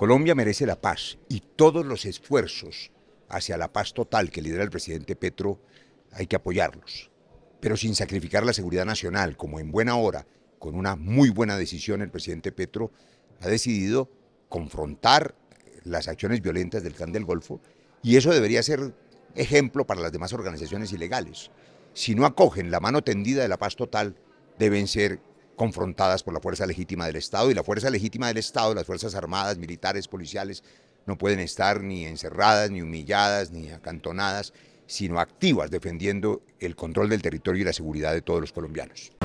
Colombia merece la paz y todos los esfuerzos hacia la paz total que lidera el presidente Petro hay que apoyarlos, pero sin sacrificar la seguridad nacional, como en buena hora, con una muy buena decisión el presidente Petro ha decidido confrontar las acciones violentas del Clan del Golfo y eso debería ser ejemplo para las demás organizaciones ilegales. Si no acogen la mano tendida de la paz total, deben ser confrontadas por la fuerza legítima del Estado y la fuerza legítima del Estado, las fuerzas armadas, militares, policiales, no pueden estar ni encerradas, ni humilladas, ni acantonadas, sino activas defendiendo el control del territorio y la seguridad de todos los colombianos.